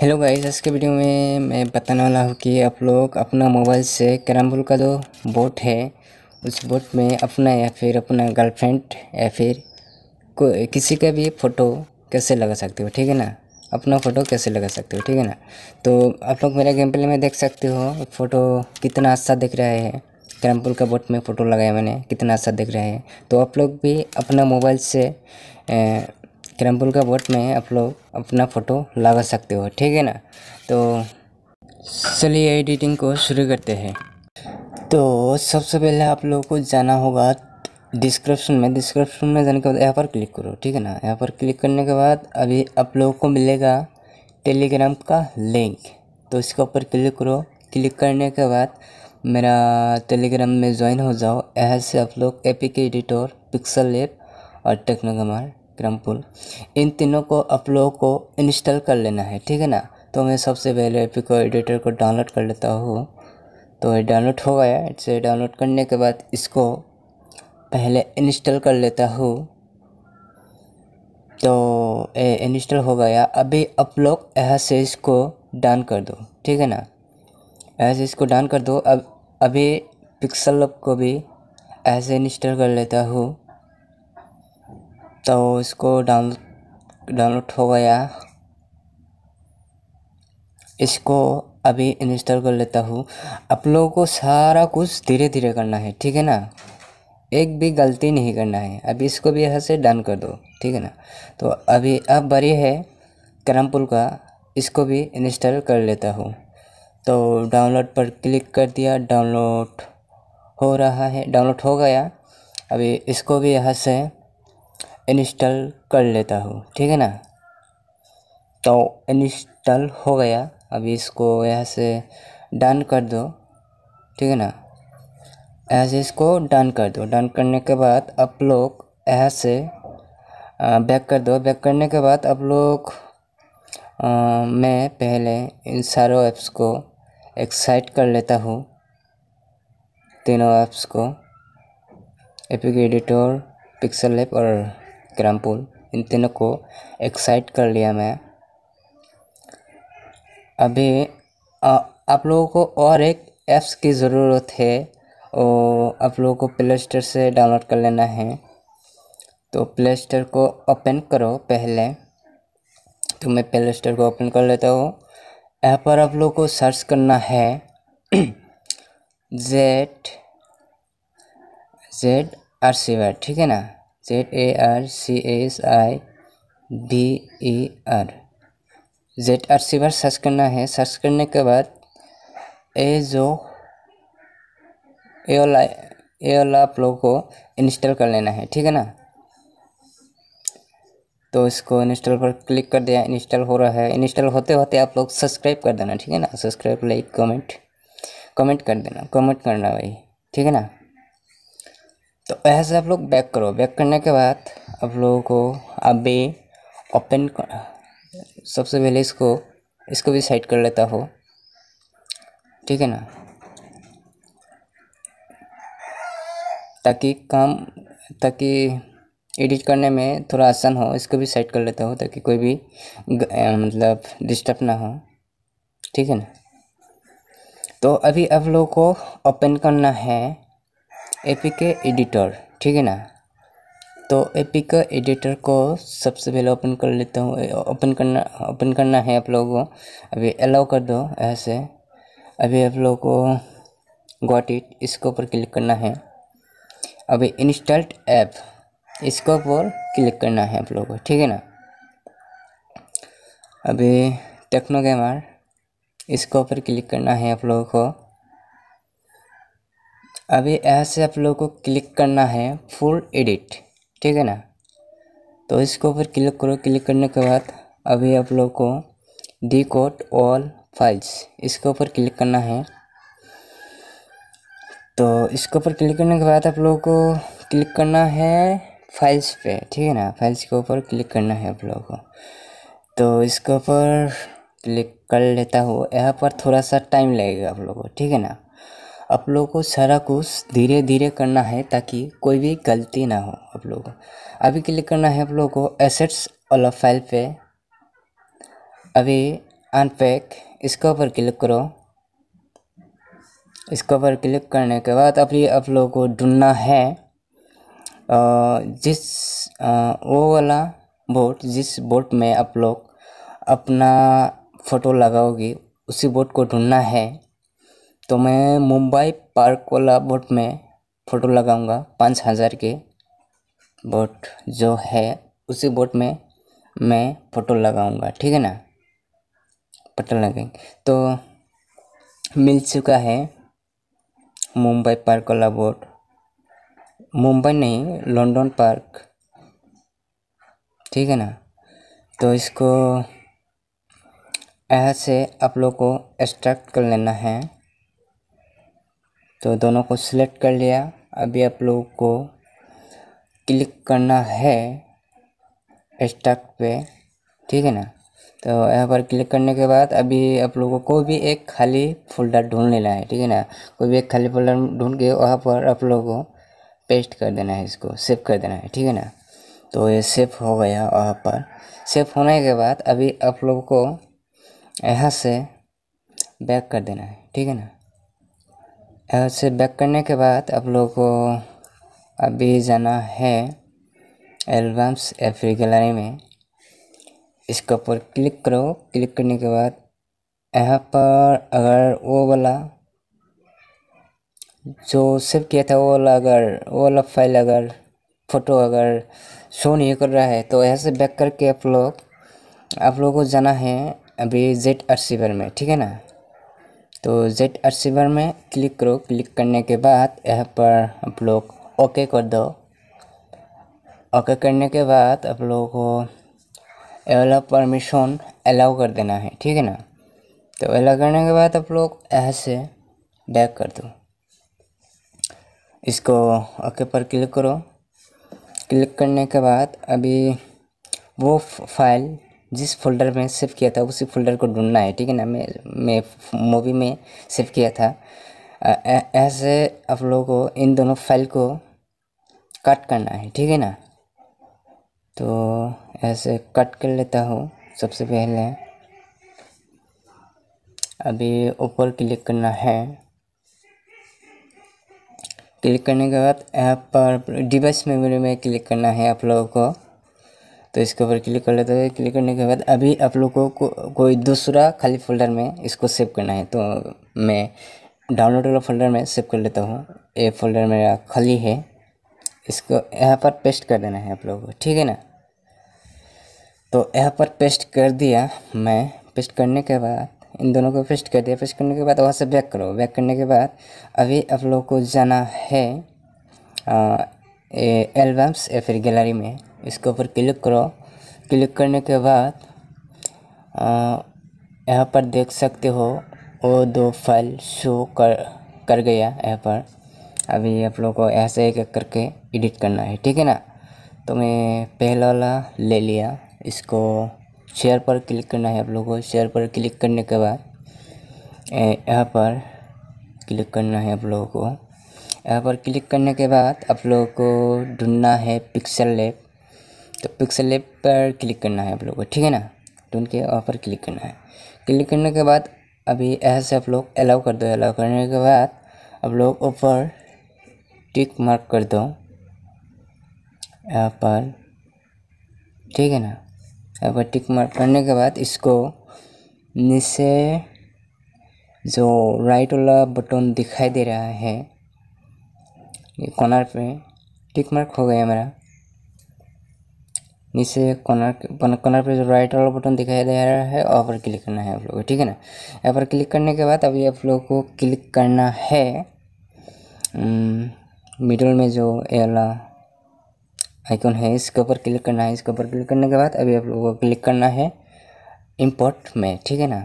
hello guys आज के video में मैं बताने वाला हूँ कि आप लोग अपना मोबाइल से कैरम का जो बोट है उस बोट में अपना या फिर अपना गर्लफ्रेंड या फिर को किसी का भी फ़ोटो कैसे लगा सकते हो ठीक है ना अपना फ़ोटो कैसे लगा सकते हो ठीक है ना तो आप लोग मेरा गेम प्ले में देख सकते हो फ़ोटो कितना अच्छा दिख रहा है कैरमपुल का बोट में फ़ोटो लगाया मैंने कितना अच्छा दिख रहा है तो आप लोग भी अपना मोबाइल से क्रम्पल का बोर्ड में आप लोग अपना फ़ोटो लगा सकते हो ठीक है ना तो चलिए एडिटिंग को शुरू करते हैं तो सबसे पहले आप लोगों को जाना होगा डिस्क्रिप्शन में डिस्क्रिप्शन में जाने के बाद यहाँ पर क्लिक करो ठीक है ना यहाँ पर क्लिक करने के बाद अभी आप लोगों को मिलेगा टेलीग्राम का लिंक तो इसके ऊपर क्लिक करो क्लिक करने के बाद मेरा टेलीग्राम में ज्वाइन हो जाओ यहाँ से आप लोग एपी के एडिटोर पिक्सल एप और टेक्नोगमार क्रमपुल इन तीनों को लोगों को इंस्टॉल कर लेना है ठीक है ना तो मैं सबसे पहले पिको एडिटर को डाउनलोड कर लेता हूँ तो ये डाउनलोड हो गया इसे डाउनलोड करने के बाद इसको पहले इंस्टॉल कर लेता हूँ तो ये इंस्टॉल हो गया अभी आप लोग यहाँ से इसको डाउन कर दो ठीक है ना ऐसे इसको डाउन कर दो अब अभी पिक्सल को भी ऐसे इंस्टॉल कर लेता हूँ तो इसको डाउनलोड डाउनलोड हो गया इसको अभी इंस्टॉल कर लेता हूँ आप लोगों को सारा कुछ धीरे धीरे करना है ठीक है ना एक भी गलती नहीं करना है अभी इसको भी यहाँ से डन कर दो ठीक है ना तो अभी अब बड़ी है करमपुल का इसको भी इंस्टॉल कर लेता हूँ तो डाउनलोड पर क्लिक कर दिया डाउनलोड हो रहा है डाउनलोड हो गया अभी इसको भी यहाँ से इंस्टॉल कर लेता हूँ ठीक है ना तो इंस्टॉल हो गया अभी इसको यहाँ से डन कर दो ठीक है ना यहाँ से इसको डन कर दो डन करने के बाद आप लोग यहाँ से बैक कर दो बैक करने के बाद आप लोग मैं पहले इन सारों ऐप्स को एक्साइट कर लेता हूँ तीनों ऐप्स को एपिक एडिटर पिक्सल ऐप और क्रमपुल इन तीनों को एक्साइट कर लिया मैं अभी आ, आप लोगों को और एक ऐप्स की ज़रूरत है और आप लोगों को प्ले स्टोर से डाउनलोड कर लेना है तो प्ले स्टोर को ओपन करो पहले तो मैं प्ले स्टोर को ओपन कर लेता हूँ यहाँ पर आप लोगों को सर्च करना है जेड जेड आर सी ठीक है ना Z A R C S I D E R Z R C बार सर्च करना है सर्च करने के बाद ए जो ए वाला ए वाला आप लोगों को इंस्टॉल कर लेना है ठीक है ना तो इसको इंस्टॉल पर क्लिक कर दिया इंस्टॉल हो रहा है इंस्टॉल होते होते आप लोग सब्सक्राइब कर देना ठीक है ना सब्सक्राइब लाइक कमेंट कमेंट कर देना कमेंट करना भाई ठीक है ना तो ऐसे आप लोग बैक करो बैक करने के बाद आप लोगों को अभी ओपन सबसे पहले इसको इसको भी साइड कर लेता हो ठीक है ना ताकि काम ताकि एडिट करने में थोड़ा आसान हो इसको भी सेट कर लेता हो ताकि कोई भी मतलब डिस्टर्ब ना हो ठीक है ना तो अभी आप लोगों को ओपन करना है एपीके एडिटर ठीक है ना तो एपीके एडिटर को सबसे पहले ओपन कर लेता हूँ ओपन करना ओपन करना है आप लोगों को अभी अलाउ कर दो ऐसे अभी आप लोगों को गॉट इट इसके ऊपर क्लिक करना है अभी इंस्टॉल्ड ऐप इसके ऊपर क्लिक करना है आप लोगों को ठीक है ना अभी टेक्नो गेमर इसके ऊपर क्लिक करना है आप लोगों को अभी यहाँ से आप लोगों को क्लिक करना है फुल एडिट ठीक है ना तो इसके ऊपर क्लिक करो क्लिक करने के बाद अभी आप लोग को डी कोड ऑल फाइल्स इसके ऊपर क्लिक करना है तो इसके ऊपर क्लिक करने के बाद आप लोगों को क्लिक करना है फाइल्स पे ठीक है ना फाइल्स के ऊपर क्लिक करना है आप लोगों को तो इसके ऊपर क्लिक कर लेता हूँ यहाँ पर थोड़ा सा टाइम लगेगा आप लोगों को ठीक है ना आप लोगों को सारा कुछ धीरे धीरे करना है ताकि कोई भी गलती ना हो आप लोगों को अभी क्लिक करना है आप लोगों को एसेट्स वाला फाइल पे अभी अनपैक इसके ऊपर क्लिक करो इसके ऊपर क्लिक करने के बाद अभी आप लोगों को ढूंढना है जिस वो वाला बोर्ड जिस बोर्ड में आप लोग अपना फ़ोटो लगाओगे उसी बोर्ड को ढूंढना है तो मैं मुंबई पार्क वाला बोट में फ़ोटो लगाऊंगा पाँच हज़ार के बोट जो है उसी बोट में मैं फ़ोटो लगाऊंगा ठीक है ना पता लगेंगे तो मिल चुका है मुंबई पार्क वाला बोट मुंबई नहीं लंदन पार्क ठीक है ना तो इसको यहाँ से आप लोग को एक्सट्रैक्ट कर लेना है तो दोनों को सिलेक्ट कर लिया अभी आप लोगों को क्लिक करना है स्टक पे ठीक है ना तो यहाँ पर क्लिक करने के बाद अभी आप लोगों को भी एक खाली फोल्डर ढूंढ लेना है ठीक है ना कोई भी एक खाली फोल्डर ढूंढ के वहाँ पर आप लोगों को पेस्ट कर देना है इसको सेव कर देना है ठीक है ना तो ये सेव हो गया वहाँ पर सेव होने के बाद अभी आप लोगों को यहाँ से बैक कर देना है ठीक है ना ऐसे बैक करने के बाद आप लोगों को अभी जाना है एल्बम्स या फिर गैलरी में इसके ऊपर क्लिक करो क्लिक करने के बाद यहाँ पर अगर वो वाला जो सेव किया था वो वाला अगर वो वाला फाइल अगर फ़ोटो अगर शो नहीं कर रहा है तो यहाँ से बैक करके आप लोग आप लोगों को जाना है अभी जेट आर में ठीक है ना तो जेड अर्सीवर में क्लिक करो क्लिक करने के बाद यहाँ पर आप लोग ओके कर दो ओके करने के बाद आप लोग को एवला परमिशन अलाउ कर देना है ठीक है ना तो अलाउ करने के बाद आप लोग यहाँ से बैक कर दो इसको ओके पर क्लिक करो क्लिक करने के बाद अभी वो फाइल जिस फोल्डर में सेव किया था उसी फोल्डर को ढूंढना है ठीक है ना मैं मैं मूवी में सेव किया था ऐसे आप लोगों को इन दोनों फाइल को कट करना है ठीक है ना तो ऐसे कट कर लेता हूँ सबसे पहले अभी ऊपर क्लिक करना है क्लिक करने के बाद ऐप पर डिवाइस मेमोरी में क्लिक करना है आप लोगों को तो इसके ऊपर क्लिक कर लेते हैं क्लिक करने के बाद अभी आप लोग को, को कोई दूसरा खाली फोल्डर में इसको सेव करना है तो मैं डाउनलोड वाला फोल्डर में सेव कर लेता हूँ ये फोल्डर मेरा खाली है इसको यहाँ पर पेस्ट कर देना है आप लोगों को ठीक है ना तो यहाँ पर पेस्ट कर दिया मैं पेस्ट करने के बाद इन दोनों को पेस्ट कर दिया पेस्ट करने के बाद वहाँ से बैक करो बैक करने के बाद अभी आप लोग को जाना है एल्बम्स या फिर गैलरी में इसके ऊपर क्लिक करो क्लिक करने के बाद यहाँ पर देख सकते हो वो दो फाइल शो कर कर गया यहाँ पर अभी आप लोगों को ऐसे एक एक करके एडिट करना है ठीक है ना तो मैं पहला वाला ले लिया इसको शेयर पर क्लिक करना है आप लोगों को शेयर पर क्लिक करने के बाद यहाँ पर क्लिक करना है आप लोगों को यहाँ पर क्लिक करने के बाद आप लोगों को ढूंढना है पिक्सल लेप तो पिक्सल एप पर क्लिक करना है आप लोग को ठीक है ना तो उनके ऑफर क्लिक करना है क्लिक करने के बाद अभी ऐसे आप लोग अलाउ कर दो अलाउ करने के बाद आप लोग ऊपर टिक मार्क कर दो यहाँ पर ठीक है ना यहाँ पर टिक मार्क करने के बाद इसको नीचे जो राइट वाला बटन दिखाई दे रहा है कॉर्नर पे टिक मार्क हो गया मेरा नीचे कॉर्नर कॉर्नर पे जो राइट वाला बटन दिखाई दे रहा है वहाँ पर क्लिक करना है आप लोगों को ठीक है ना यहाँ पर क्लिक करने के बाद अभी आप लोगों को क्लिक करना है मिडल में जो एला आइकन है इसके ऊपर क्लिक करना है इसके ऊपर क्लिक करने के बाद अभी आप लोगों को क्लिक करना है इम्पोर्ट में ठीक है ना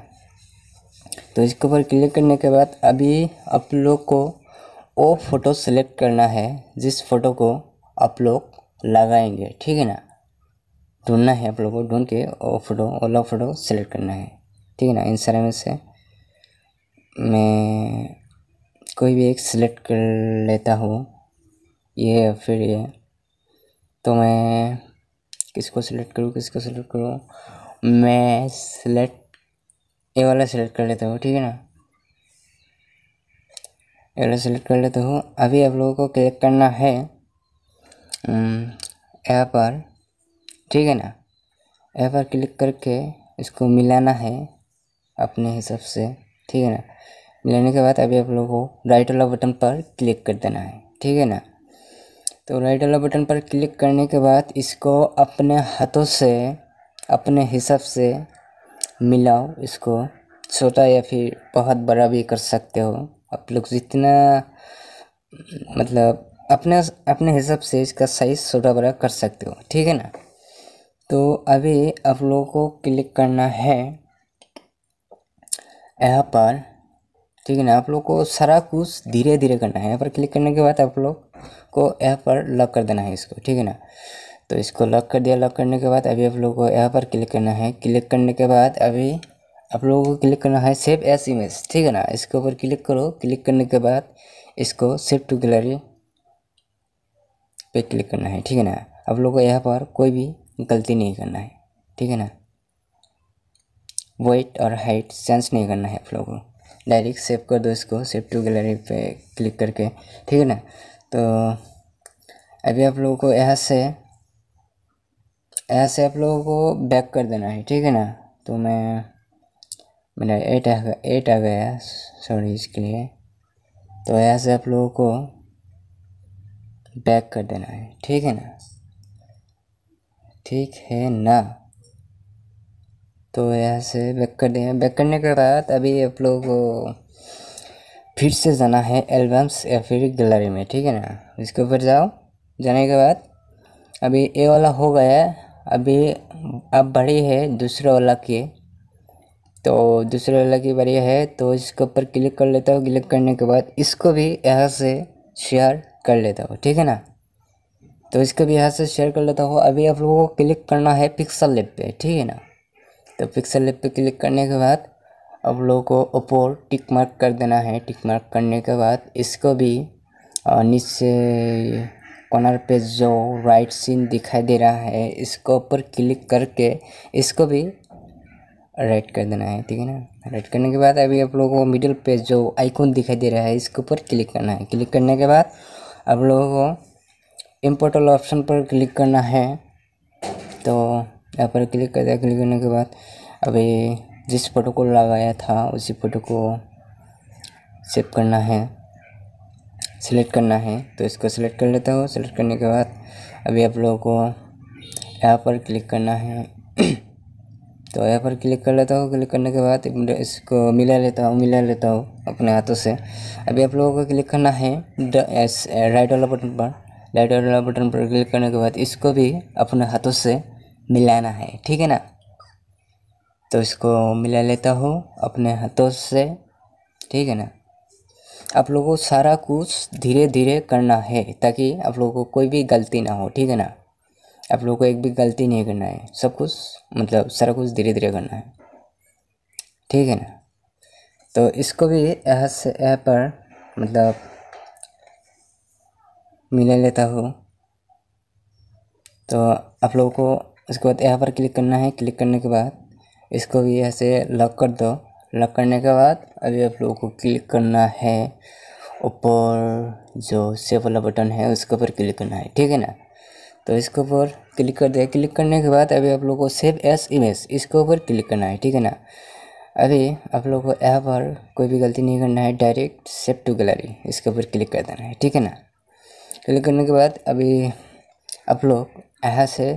तो इसके ऊपर क्लिक करने के बाद अभी आप लोग को वो फ़ोटो सेलेक्ट करना है जिस फ़ोटो को आप लोग लगाएंगे ठीक है ना ढूंढना है आप लोगों को ढूंढ के वो फोटो ओला फोटो सेलेक्ट करना है ठीक है ना इन सारे में से मैं कोई भी एक सिलेक्ट कर लेता हूँ ये फिर ये तो मैं किसको सिलेक्ट करूँ किसको सिलेक्ट करूँ मैं सिलेक्ट ये वाला सिलेक्ट कर लेता हूँ ठीक है ना ये वाला सिलेक्ट कर लेता हूँ अभी आप लोगों को क्लिक करना है हम्म, यहाँ पर ठीक है ना यहाँ पर क्लिक करके इसको मिलाना है अपने हिसाब से ठीक है ना मिलाने के बाद अभी आप लोगों को राइट वाला बटन पर क्लिक कर देना है ठीक है ना तो राइट वाला बटन पर क्लिक करने के बाद इसको अपने हाथों से अपने हिसाब से मिलाओ इसको छोटा या फिर बहुत बड़ा भी कर सकते हो आप लोग जितना मतलब अपने अपने हिसाब से इसका साइज़ छोटा बड़ा कर सकते हो ठीक है ना तो अभी आप लोगों को क्लिक करना है यहाँ पर ठीक है ना आप लोग को सारा कुछ धीरे धीरे करना है यहाँ पर क्लिक करने के बाद आप लोग को यहाँ पर लॉक कर देना है इसको ठीक है ना तो इसको लॉक कर दिया लॉक करने के बाद अभी आप लोग को यहाँ पर क्लिक करना है क्लिक करने के बाद अभी आप लोगों को क्लिक करना है सेव एस इमेज ठीक है ना इसके ऊपर क्लिक करो क्लिक करने के बाद इसको सेव टू गैलरी पे क्लिक करना है ठीक है ना आप लोग को यहाँ पर कोई भी गलती नहीं करना है ठीक है ना वेट और हाइट सेंस नहीं करना है आप लोगों को डायरेक्ट सेव कर दो इसको सेव टू गैलरी पे क्लिक करके ठीक है ना तो अभी आप लोगों को यहाँ से यहाँ से आप लोगों को बैक कर देना है ठीक है ना तो मैं मेरा एट आ गया एट आ गया सॉरी इसके लिए तो यहाँ से आप लोगों को बैक कर देना है ठीक है ना ठीक है ना तो यहाँ से बैक कर दें बैक करने के बाद अभी आप लोग फिर से जाना है एल्बम्स या फिर गैलरी में ठीक है ना इसके ऊपर जाओ जाने के बाद अभी ए वाला हो गया अभी अब बड़ी है दूसरे वाला की तो दूसरे वाला की बड़ी है तो इसके ऊपर क्लिक कर लेता हूँ क्लिक करने के बाद इसको भी यहाँ से शेयर कर लेता हूँ ठीक है ना तो इसको भी यहाँ से शेयर कर लेता हूँ अभी आप लोगों को क्लिक करना है पिक्सल लिप पे ठीक है ना तो पिक्सल लिप पे क्लिक करने के बाद आप लोगों को ओपोर टिक मार्क कर देना है टिक मार्क करने के बाद इसको भी नीचे कॉर्नर पे जो राइट सीन दिखाई दे रहा है इसको ऊपर क्लिक करके इसको भी राइट कर देना है ठीक है ना राइट करने के बाद अभी आप लोगों को मिडिल पे जो आइकॉन दिखाई दे रहा है इसके ऊपर क्लिक करना है क्लिक करने के बाद आप लोगों को इम्पोर्ट वाला ऑप्शन पर क्लिक करना है तो यहाँ पर क्लिक कर दिया क्लिक करने के बाद अभी जिस फोटो को लगाया था उसी फोटो को सेव करना है सेलेक्ट करना है तो इसको सेलेक्ट कर लेता हूँ सेलेक्ट करने के बाद अभी आप लोगों को यहाँ पर क्लिक करना है तो यहाँ पर क्लिक कर लेता हूँ क्लिक करने के बाद इसको मिला लेता हूँ मिला लेता हूँ अपने हाथों से अभी आप लोगों को क्लिक करना है राइट वाला बटन पर लाइट वाला बटन पर क्लिक करने के बाद इसको भी अपने हाथों से मिलाना है ठीक है ना तो इसको मिला लेता हूँ अपने हाथों से ठीक है ना आप लोगों को सारा कुछ धीरे धीरे करना है ताकि आप लोगों को कोई भी गलती ना हो ठीक है ना आप लोगों को एक भी गलती नहीं करना है सब कुछ मतलब सारा कुछ धीरे धीरे करना है ठीक है ना तो इसको भी यहाँ से यहाँ पर मतलब मिला लेता हो तो आप लोगों को उसके बाद यहाँ पर क्लिक करना है क्लिक करने के बाद इसको भी ऐसे लॉक कर दो लॉक करने के बाद अभी आप लोगों को क्लिक करना है ऊपर जो सेव वाला बटन है उसके ऊपर क्लिक करना है ठीक है ना तो इसके ऊपर क्लिक कर दिया क्लिक करने के बाद अभी आप लोग को सेव एस इमेज इसके ऊपर क्लिक करना है ठीक है ना अभी आप लोग को यहाँ पर कोई भी गलती नहीं करना है डायरेक्ट सेव टू गैलरी इसके ऊपर क्लिक कर देना है ठीक है ना क्लिक करने के बाद अभी आप लोग यहाँ से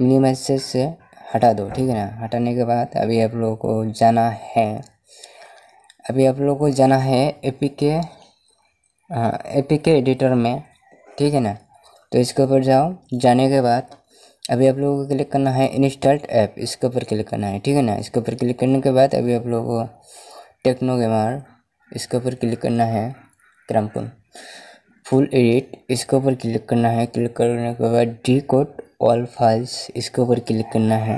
मिनी मैसेज से हटा दो ठीक है ना हटाने के बाद अभी आप लोगों को जाना है अभी आप लोगों को जाना है एपी के ए एपी के एडिटर में ठीक है ना तो इसके ऊपर जाओ जाने के बाद अभी आप लोगों को क्लिक करना है इंस्टॉल्ड ऐप इसके ऊपर क्लिक करना है ठीक है ना इसके ऊपर क्लिक करने के बाद अभी आप लोगों को टेक्नो गेमार इसके ऊपर क्लिक करना है क्रमपुन फुल एडिट इसके ऊपर क्लिक करना है क्लिक करने के बाद डी कोड ऑल फाइल्स इसके ऊपर क्लिक करना है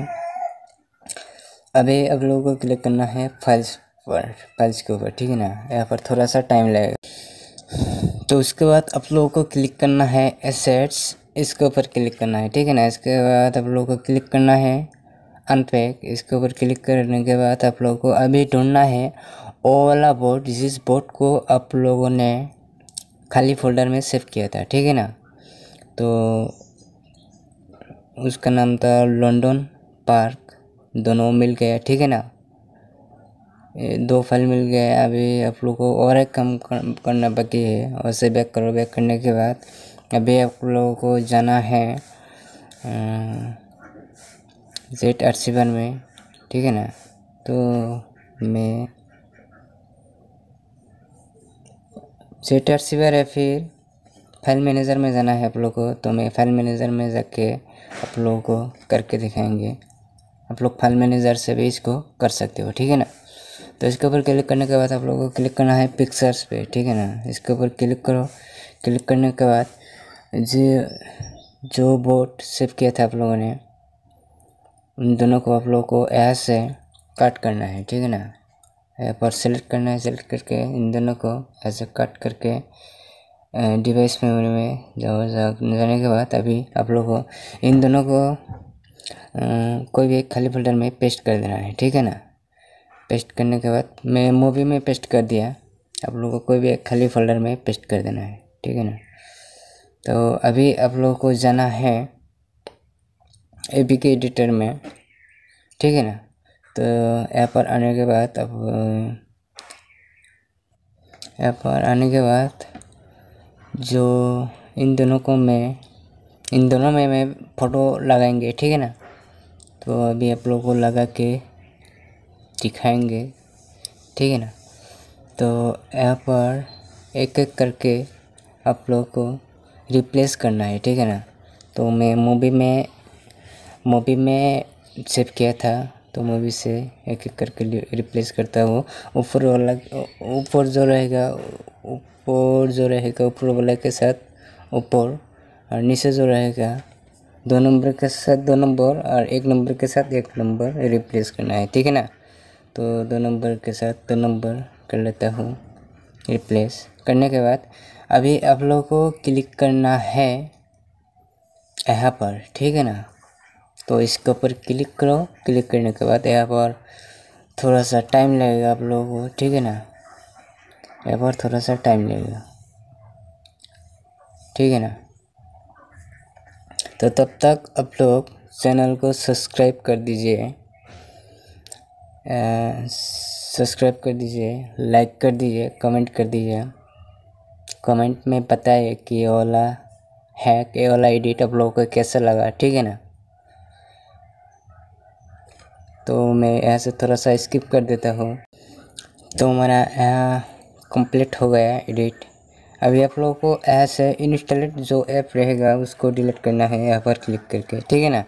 अभी आप लोगों को क्लिक करना है फाइल्स पर फाइल्स के ऊपर ठीक है ना यहाँ पर थोड़ा सा टाइम लगेगा तो उसके बाद आप लोगों को क्लिक करना है एसेट्स इसके ऊपर क्लिक करना है ठीक है ना इसके बाद आप लोगों को क्लिक करना है अनपैक इसके ऊपर क्लिक करने के बाद आप लोगों को अभी ढूंढना है ओला बोर्ड जिस बोर्ड को आप लोगों ने खाली फोल्डर में सेव किया था ठीक है ना तो उसका नाम था लंदन पार्क दोनों मिल गया ठीक है ना दो फल मिल गए अभी आप लोग को और एक काम करना बाकी है और से बैक करो बैक करने के बाद अभी आप लोगों को जाना है जेट आर वन में ठीक है ना तो मैं सेटर रिसीवर है फिर फाइल मैनेजर में जाना है आप लोग को तो मैं फाइल मैनेजर में जाके आप लोगों को करके दिखाएंगे आप लोग फाइल मैनेजर से भी इसको कर सकते हो ठीक है ना तो इसके ऊपर क्लिक करने के बाद आप लोगों को क्लिक करना है पिक्चर्स पे ठीक है ना इसके ऊपर क्लिक करो क्लिक करने के बाद जो जो बोट सेव किया था आप लोगों ने उन दोनों को आप लोगों को ऐसे काट करना है ठीक है ना पर सेलेक्ट करना है सेलेक्ट करके इन दोनों को ऐसे कट करके डिवाइस मेमोरी में जाओ जाने के बाद अभी आप लोग को इन दोनों को कोई भी एक खाली फोल्डर में पेस्ट कर देना है ठीक है ना पेस्ट करने के बाद मैं मूवी में पेस्ट कर दिया आप लोगों को कोई भी एक खाली फोल्डर में पेस्ट कर देना है ठीक है ना तो अभी आप लोगों को जाना है ए के एडिटर में ठीक है ना तो ऐप पर आने के बाद अब ऐप पर आने के बाद जो इन दोनों को मैं इन दोनों में मैं फ़ोटो लगाएंगे ठीक है ना तो अभी आप लोगों को लगा के दिखाएंगे ठीक है ना तो यहाँ पर एक एक करके आप लोग को रिप्लेस करना है ठीक है ना तो मैं मूवी में मूवी में सेव किया था तो मैं भी से एक एक करके रिप्लेस करता हूँ ऊपर वाला ऊपर जो रहेगा ऊपर जो रहेगा ऊपर वाला के साथ ऊपर और नीचे जो रहेगा दो नंबर के साथ दो नंबर और एक नंबर के साथ एक नंबर रिप्लेस करना है ठीक है ना तो दो नंबर के साथ दो नंबर कर लेता हूँ रिप्लेस करने के बाद अभी आप लोगों को क्लिक करना है यहाँ पर ठीक है ना तो इसके ऊपर क्लिक करो क्लिक करने के बाद यहाँ पर थोड़ा सा टाइम लगेगा आप लोगों को ठीक है ना यहाँ पर थोड़ा सा टाइम लगेगा ठीक है ना तो तब तक आप लोग चैनल को सब्सक्राइब कर दीजिए सब्सक्राइब कर दीजिए लाइक कर दीजिए कमेंट कर दीजिए कमेंट में बताइए कि ये वाला हैक ये वाला एडिट आप लोगों को कैसा लगा ठीक है ना तो मैं यहाँ से थोड़ा सा स्किप कर देता हूँ तो हमारा यहाँ कंप्लीट हो गया एडिट अभी आप लोगों को ऐसे इंस्टॉलेट जो ऐप रहेगा उसको डिलीट करना है यहाँ पर क्लिक करके ठीक है ना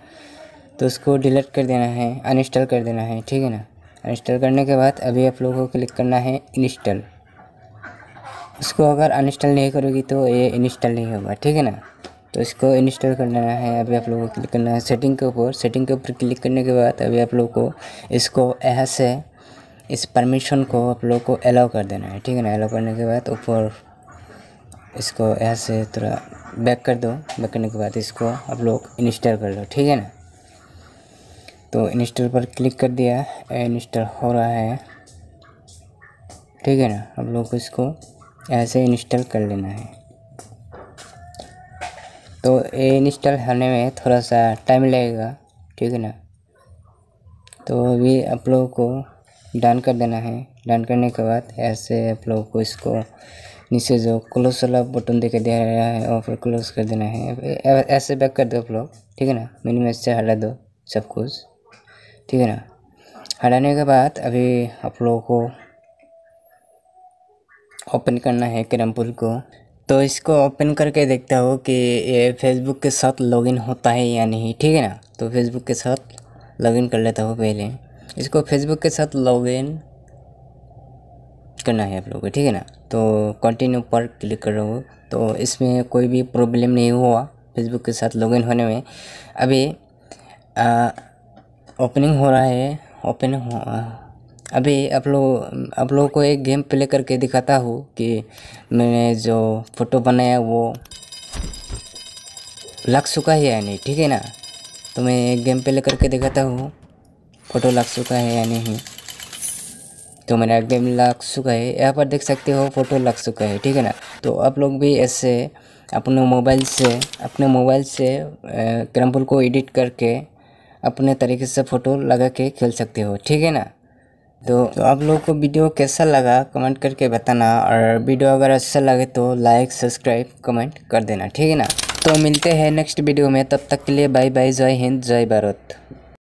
तो उसको डिलीट कर देना है अनइंस्टॉल कर देना है ठीक है ना अनइंस्टॉल करने के बाद अभी आप लोगों को क्लिक करना है इंस्टॉल उसको अगर अनइंस्टॉल नहीं करोगी तो ये इंस्टॉल नहीं होगा ठीक है ना तो इसको इंस्टॉल करना है अभी आप लोगों को क्लिक करना है सेटिंग के ऊपर सेटिंग के ऊपर क्लिक करने के बाद अभी आप लोग को इसको यहाँ से इस परमिशन को आप लोग को अलाउ कर देना है ठीक है ना अलाउ करने के बाद ऊपर इसको यहाँ से थोड़ा बैक कर दो बैक करने के बाद इसको आप लोग इंस्टॉल कर लो ठीक है ना तो इंस्टॉल पर क्लिक कर दिया इंस्टॉल हो रहा है ठीक है ना आप लोग को इसको ऐसे इंस्टॉल कर लेना है तो ये इंस्टॉल होने में थोड़ा सा टाइम लगेगा ठीक है ना तो अभी आप लोगों को डन कर देना है डन करने के बाद ऐसे आप लोगों को इसको नीचे जो क्लोज वाला बटन दे के दे रहा है और फिर क्लोज कर देना है ऐसे बैक कर दो आप लोग ठीक है ना मिनिम से हटा दो सब कुछ ठीक है ना हटाने के बाद अभी आप लोगों को ओपन करना है कैरम को तो इसको ओपन करके देखता हो कि ये फेसबुक के साथ लॉगिन होता है या नहीं ठीक है ना तो फेसबुक के साथ लॉगिन कर लेता हूँ पहले इसको फेसबुक के साथ लॉगिन करना है आप लोगों को ठीक है ना तो कंटिन्यू पर क्लिक कर रहा हूँ तो इसमें कोई भी प्रॉब्लम नहीं हुआ फेसबुक के साथ लॉगिन होने में अभी ओपनिंग हो रहा है ओपन अभी आप लोग आप लोगों को एक गेम प्ले करके दिखाता हूँ कि मैंने जो फ़ोटो बनाया वो लग चुका है या नहीं ठीक है ना तो मैं एक गेम प्ले करके दिखाता हूँ फ़ोटो लग चुका है या नहीं तो मेरा गेम लग चुका है यहाँ पर देख सकते हो फ़ोटो लग चुका है ठीक है ना तो आप लोग भी ऐसे अपने मोबाइल से अपने मोबाइल से क्रम्बल को एडिट करके अपने तरीके से फ़ोटो लगा के खेल सकते हो ठीक है ना तो, तो आप लोगों को वीडियो कैसा लगा कमेंट करके बताना और वीडियो अगर अच्छा लगे तो लाइक सब्सक्राइब कमेंट कर देना ठीक है ना तो मिलते हैं नेक्स्ट वीडियो में तब तक के लिए बाय बाय जय हिंद जय भारत